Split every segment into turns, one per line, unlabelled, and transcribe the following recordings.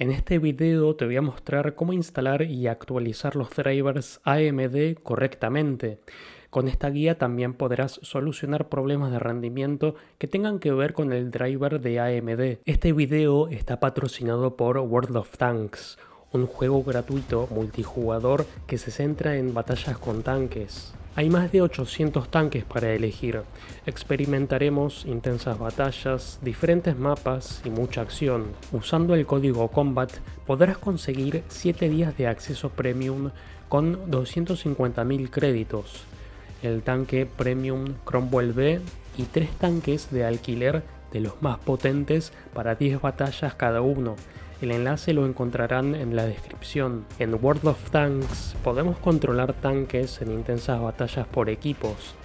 En este video te voy a mostrar cómo instalar y actualizar los drivers AMD correctamente. Con esta guía también podrás solucionar problemas de rendimiento que tengan que ver con el driver de AMD. Este video está patrocinado por World of Tanks, un juego gratuito multijugador que se centra en batallas con tanques. Hay más de 800 tanques para elegir. Experimentaremos intensas batallas, diferentes mapas y mucha acción. Usando el código COMBAT podrás conseguir 7 días de acceso premium con 250.000 créditos, el tanque premium Cromwell B y 3 tanques de alquiler de los más potentes para 10 batallas cada uno. El enlace lo encontrarán en la descripción. En World of Tanks podemos controlar tanques en intensas batallas por equipos.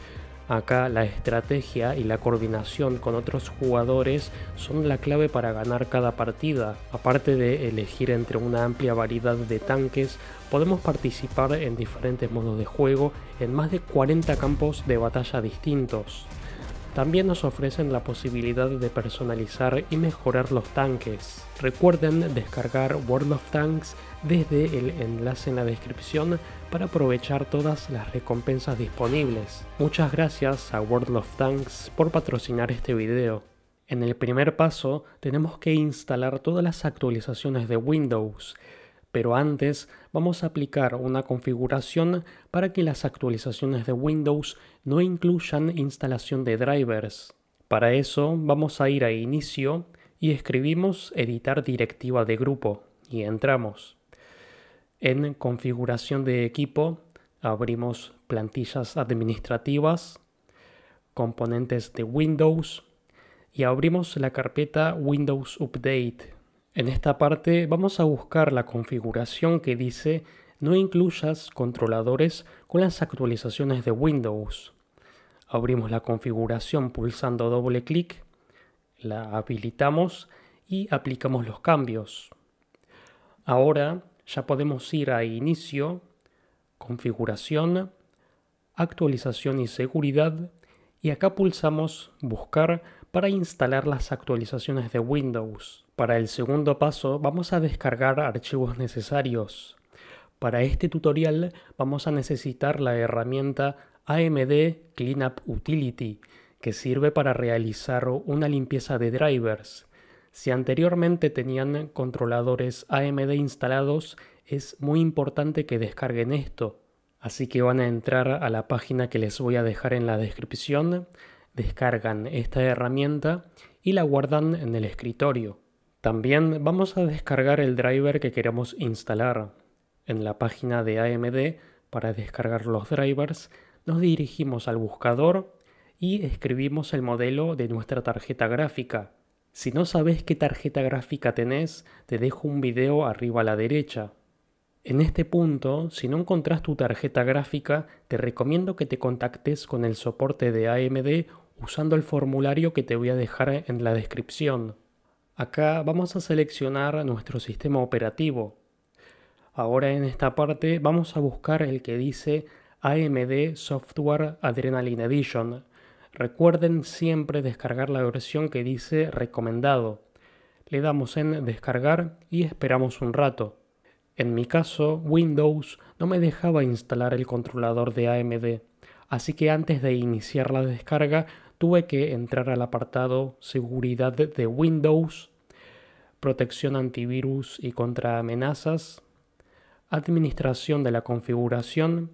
Acá la estrategia y la coordinación con otros jugadores son la clave para ganar cada partida. Aparte de elegir entre una amplia variedad de tanques, podemos participar en diferentes modos de juego en más de 40 campos de batalla distintos. También nos ofrecen la posibilidad de personalizar y mejorar los tanques. Recuerden descargar World of Tanks desde el enlace en la descripción para aprovechar todas las recompensas disponibles. Muchas gracias a World of Tanks por patrocinar este video. En el primer paso tenemos que instalar todas las actualizaciones de Windows. Pero antes vamos a aplicar una configuración para que las actualizaciones de Windows no incluyan instalación de drivers. Para eso vamos a ir a Inicio y escribimos Editar directiva de grupo y entramos. En Configuración de equipo abrimos Plantillas administrativas, Componentes de Windows y abrimos la carpeta Windows Update en esta parte vamos a buscar la configuración que dice no incluyas controladores con las actualizaciones de Windows. Abrimos la configuración pulsando doble clic, la habilitamos y aplicamos los cambios. Ahora ya podemos ir a Inicio, Configuración, Actualización y Seguridad y acá pulsamos buscar para instalar las actualizaciones de Windows. Para el segundo paso vamos a descargar archivos necesarios. Para este tutorial vamos a necesitar la herramienta AMD Cleanup Utility, que sirve para realizar una limpieza de drivers. Si anteriormente tenían controladores AMD instalados, es muy importante que descarguen esto, Así que van a entrar a la página que les voy a dejar en la descripción, descargan esta herramienta y la guardan en el escritorio. También vamos a descargar el driver que queremos instalar. En la página de AMD, para descargar los drivers, nos dirigimos al buscador y escribimos el modelo de nuestra tarjeta gráfica. Si no sabes qué tarjeta gráfica tenés, te dejo un video arriba a la derecha. En este punto, si no encontrás tu tarjeta gráfica, te recomiendo que te contactes con el soporte de AMD usando el formulario que te voy a dejar en la descripción. Acá vamos a seleccionar nuestro sistema operativo. Ahora en esta parte vamos a buscar el que dice AMD Software Adrenaline Edition. Recuerden siempre descargar la versión que dice recomendado. Le damos en descargar y esperamos un rato. En mi caso, Windows no me dejaba instalar el controlador de AMD, así que antes de iniciar la descarga tuve que entrar al apartado Seguridad de Windows, Protección antivirus y contra amenazas, Administración de la configuración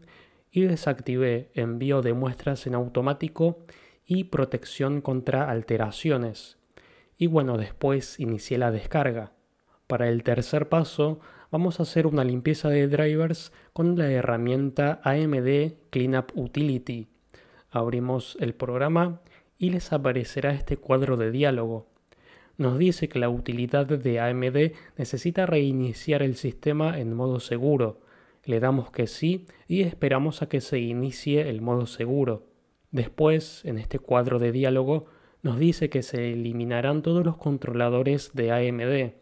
y desactivé envío de muestras en automático y protección contra alteraciones. Y bueno, después inicié la descarga. Para el tercer paso, vamos a hacer una limpieza de drivers con la herramienta AMD Cleanup Utility. Abrimos el programa y les aparecerá este cuadro de diálogo. Nos dice que la utilidad de AMD necesita reiniciar el sistema en modo seguro. Le damos que sí y esperamos a que se inicie el modo seguro. Después, en este cuadro de diálogo, nos dice que se eliminarán todos los controladores de AMD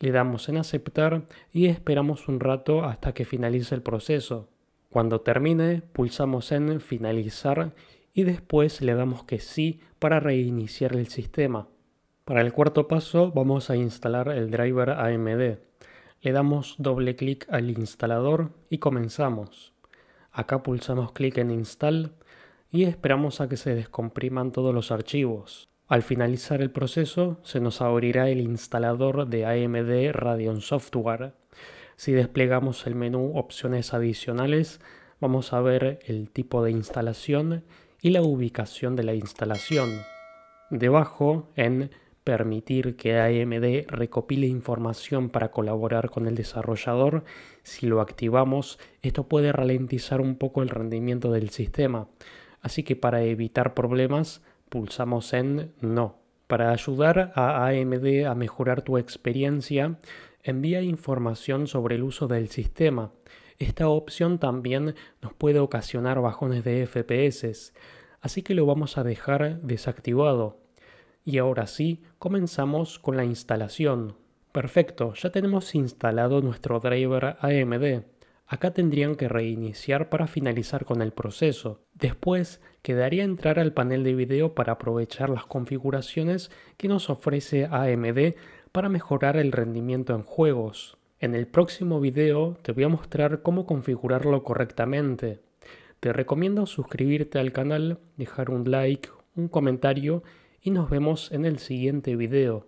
le damos en aceptar y esperamos un rato hasta que finalice el proceso. Cuando termine, pulsamos en finalizar y después le damos que sí para reiniciar el sistema. Para el cuarto paso vamos a instalar el driver AMD. Le damos doble clic al instalador y comenzamos. Acá pulsamos clic en install y esperamos a que se descompriman todos los archivos. Al finalizar el proceso, se nos abrirá el instalador de AMD Radeon Software. Si desplegamos el menú Opciones adicionales, vamos a ver el tipo de instalación y la ubicación de la instalación. Debajo, en Permitir que AMD recopile información para colaborar con el desarrollador, si lo activamos, esto puede ralentizar un poco el rendimiento del sistema. Así que para evitar problemas, Pulsamos en No. Para ayudar a AMD a mejorar tu experiencia, envía información sobre el uso del sistema. Esta opción también nos puede ocasionar bajones de FPS, así que lo vamos a dejar desactivado. Y ahora sí, comenzamos con la instalación. Perfecto, ya tenemos instalado nuestro driver AMD. Acá tendrían que reiniciar para finalizar con el proceso. Después quedaría entrar al panel de video para aprovechar las configuraciones que nos ofrece AMD para mejorar el rendimiento en juegos. En el próximo video te voy a mostrar cómo configurarlo correctamente. Te recomiendo suscribirte al canal, dejar un like, un comentario y nos vemos en el siguiente video.